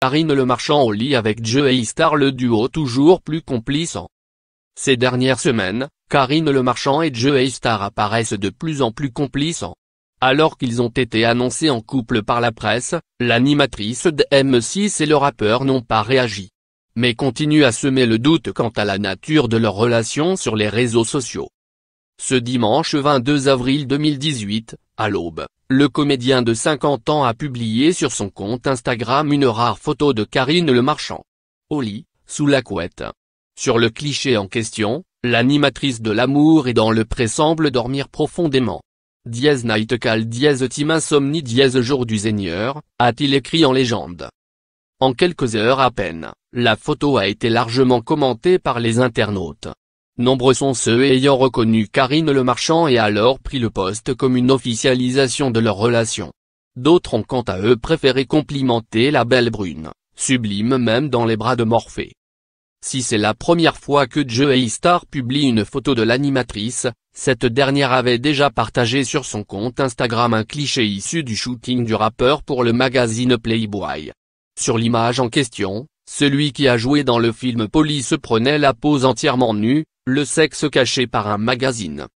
Karine Le Marchand au lit avec Joe et Star le duo toujours plus complice. Ces dernières semaines, Karine Le Marchand et Joe Star apparaissent de plus en plus complices. Alors qu'ils ont été annoncés en couple par la presse, l'animatrice de M6 et le rappeur n'ont pas réagi. Mais continuent à semer le doute quant à la nature de leur relation sur les réseaux sociaux. Ce dimanche 22 avril 2018, à l'aube, le comédien de 50 ans a publié sur son compte Instagram une rare photo de Karine Le Marchand. Au lit, sous la couette. Sur le cliché en question, l'animatrice de l'amour et dans le pré semble dormir profondément. Diez night cal dièse team insomnie dièse jour du Seigneur, a-t-il écrit en légende. En quelques heures à peine, la photo a été largement commentée par les internautes. Nombreux sont ceux ayant reconnu Karine Le Marchand et alors pris le poste comme une officialisation de leur relation. D'autres ont quant à eux préféré complimenter la belle brune, sublime même dans les bras de Morphée. Si c'est la première fois que Joey Star publie une photo de l'animatrice, cette dernière avait déjà partagé sur son compte Instagram un cliché issu du shooting du rappeur pour le magazine Playboy. Sur l'image en question, celui qui a joué dans le film Police prenait la pose entièrement nue, le sexe caché par un magazine.